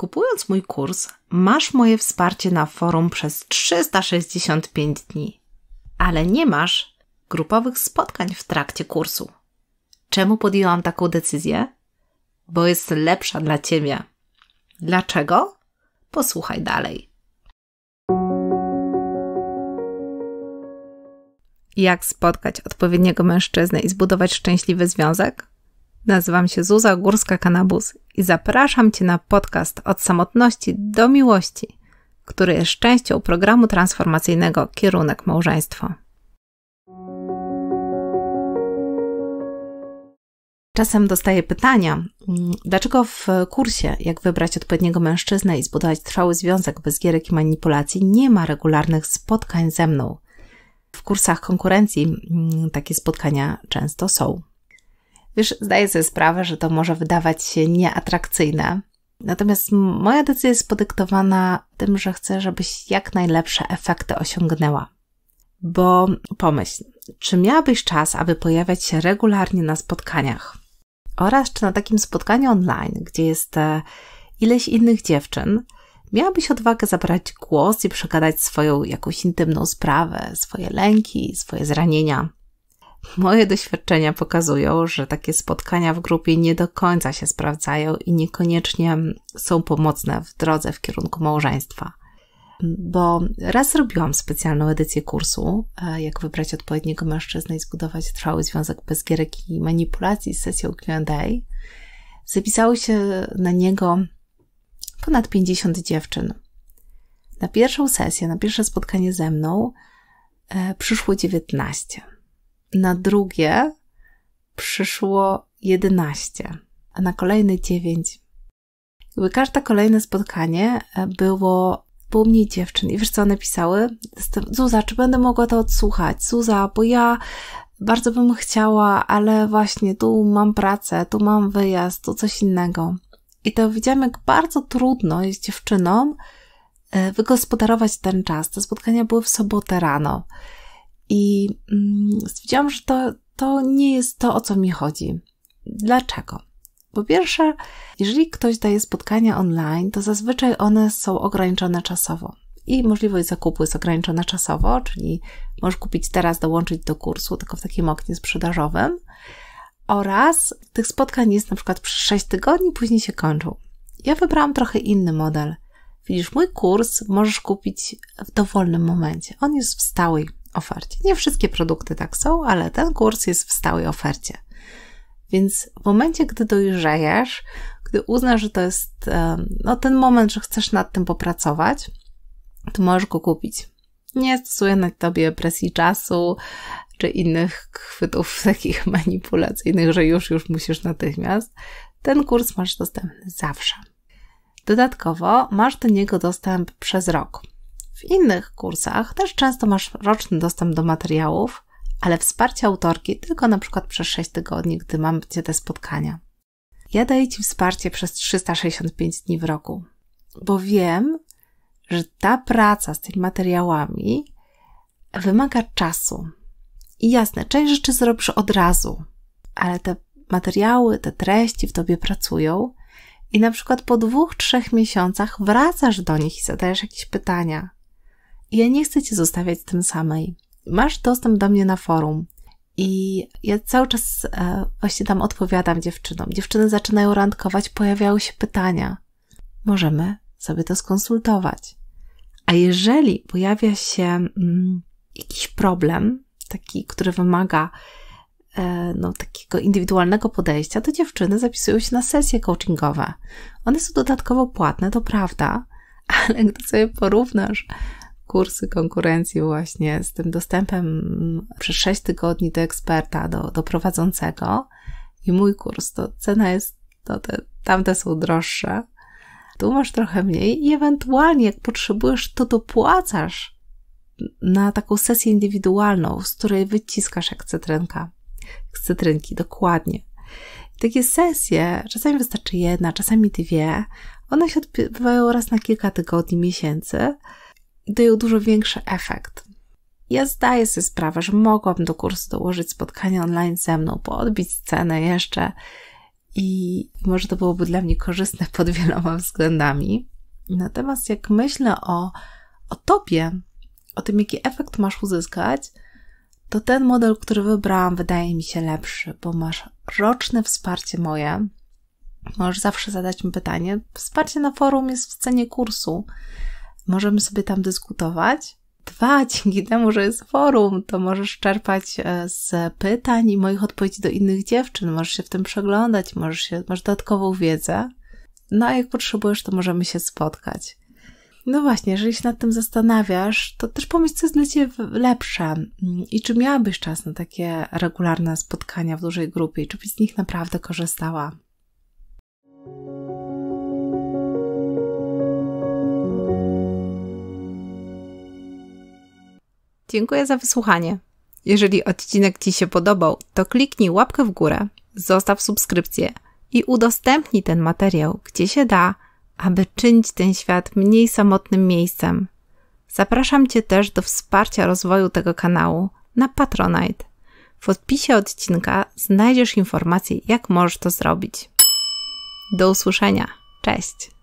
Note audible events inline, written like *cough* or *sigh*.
Kupując mój kurs, masz moje wsparcie na forum przez 365 dni, ale nie masz grupowych spotkań w trakcie kursu. Czemu podjęłam taką decyzję? Bo jest lepsza dla ciebie. Dlaczego? Posłuchaj dalej. Jak spotkać odpowiedniego mężczyznę i zbudować szczęśliwy związek? Nazywam się Zuza Górska-Kanabus i zapraszam Cię na podcast Od samotności do miłości, który jest częścią programu transformacyjnego Kierunek Małżeństwo. Czasem dostaję pytania, mm, dlaczego w kursie Jak wybrać odpowiedniego mężczyznę i zbudować trwały związek bez gierek i manipulacji nie ma regularnych spotkań ze mną. W kursach konkurencji mm, takie spotkania często są. Wiesz, zdaję sobie sprawę, że to może wydawać się nieatrakcyjne. Natomiast moja decyzja jest podyktowana tym, że chcę, żebyś jak najlepsze efekty osiągnęła. Bo pomyśl, czy miałabyś czas, aby pojawiać się regularnie na spotkaniach? Oraz czy na takim spotkaniu online, gdzie jest e, ileś innych dziewczyn, miałabyś odwagę zabrać głos i przekazać swoją jakąś intymną sprawę, swoje lęki, swoje zranienia? Moje doświadczenia pokazują, że takie spotkania w grupie nie do końca się sprawdzają i niekoniecznie są pomocne w drodze w kierunku małżeństwa. Bo raz robiłam specjalną edycję kursu, e, jak wybrać odpowiedniego mężczyznę i zbudować trwały związek bez gierek i manipulacji z sesją QA. Zapisało się na niego ponad 50 dziewczyn. Na pierwszą sesję, na pierwsze spotkanie ze mną e, przyszło 19. Na drugie przyszło 11, a na kolejne 9. Jakby każde kolejne spotkanie e, było, było mniej dziewczyn. I wiesz, co one pisały? Zuza, czy będę mogła to odsłuchać? Zuza, bo ja bardzo bym chciała, ale właśnie tu mam pracę, tu mam wyjazd, tu coś innego. I to widziałam, jak bardzo trudno jest dziewczynom e, wygospodarować ten czas. Te spotkania były w sobotę rano. I mm, stwierdziłam, że to, to nie jest to, o co mi chodzi. Dlaczego? Po pierwsze, jeżeli ktoś daje spotkania online, to zazwyczaj one są ograniczone czasowo i możliwość zakupu jest ograniczona czasowo, czyli możesz kupić teraz, dołączyć do kursu, tylko w takim oknie sprzedażowym. Oraz tych spotkań jest na przykład przez 6 tygodni, później się kończą. Ja wybrałam trochę inny model. Widzisz, mój kurs możesz kupić w dowolnym momencie. On jest w stałej ofercie. Nie wszystkie produkty tak są, ale ten kurs jest w stałej ofercie. Więc w momencie, gdy dojrzejesz, gdy uznasz, że to jest no, ten moment, że chcesz nad tym popracować, to możesz go kupić. Nie stosuję na tobie presji czasu czy innych chwytów *laughs* takich manipulacyjnych, że już, już musisz natychmiast. Ten kurs masz dostępny zawsze. Dodatkowo masz do niego dostęp przez rok. W innych kursach też często masz roczny dostęp do materiałów, ale wsparcie autorki tylko na przykład przez 6 tygodni, gdy mam gdzie te spotkania. Ja daję Ci wsparcie przez 365 dni w roku, bo wiem, że ta praca z tymi materiałami wymaga czasu. I jasne, część rzeczy zrobisz od razu, ale te materiały, te treści w tobie pracują i na przykład po dwóch, trzech miesiącach wracasz do nich i zadajesz jakieś pytania ja nie chcę cię zostawiać tym samej. Masz dostęp do mnie na forum. I ja cały czas e, właśnie tam odpowiadam dziewczynom. Dziewczyny zaczynają randkować, pojawiały się pytania. Możemy sobie to skonsultować. A jeżeli pojawia się mm, jakiś problem, taki, który wymaga e, no, takiego indywidualnego podejścia, to dziewczyny zapisują się na sesje coachingowe. One są dodatkowo płatne, to prawda, *laughs* ale gdy sobie porównasz kursy konkurencji właśnie z tym dostępem przez 6 tygodni do eksperta, do, do prowadzącego i mój kurs, to cena jest, to te, tamte są droższe, tu masz trochę mniej i ewentualnie jak potrzebujesz, to dopłacasz na taką sesję indywidualną, z której wyciskasz jak cytrynka, jak cytrynki, dokładnie. Takie sesje, czasami wystarczy jedna, czasami dwie, one się odbywają raz na kilka tygodni, miesięcy, dają dużo większy efekt. Ja zdaję sobie sprawę, że mogłabym do kursu dołożyć spotkanie online ze mną, podbić cenę jeszcze i może to byłoby dla mnie korzystne pod wieloma względami. Natomiast jak myślę o, o tobie, o tym, jaki efekt masz uzyskać, to ten model, który wybrałam, wydaje mi się lepszy, bo masz roczne wsparcie moje. Możesz zawsze zadać mi pytanie. Wsparcie na forum jest w cenie kursu możemy sobie tam dyskutować. Dwa, *laughs* dzięki temu, że jest forum, to możesz czerpać e, z pytań i moich odpowiedzi do innych dziewczyn, możesz się w tym przeglądać, możesz się, masz dodatkową wiedzę. No a jak potrzebujesz, to możemy się spotkać. No właśnie, jeżeli się nad tym zastanawiasz, to też pomyśl, co jest dla Ciebie lepsze mm, i czy miałabyś czas na takie regularne spotkania w dużej grupie i czy byś z nich naprawdę korzystała. Dziękuję za wysłuchanie. Jeżeli odcinek Ci się podobał, to kliknij łapkę w górę, zostaw subskrypcję i udostępnij ten materiał, gdzie się da, aby czynić ten świat mniej samotnym miejscem. Zapraszam Cię też do wsparcia rozwoju tego kanału na Patronite. W odpisie odcinka znajdziesz informacje, jak możesz to zrobić. Do usłyszenia. Cześć!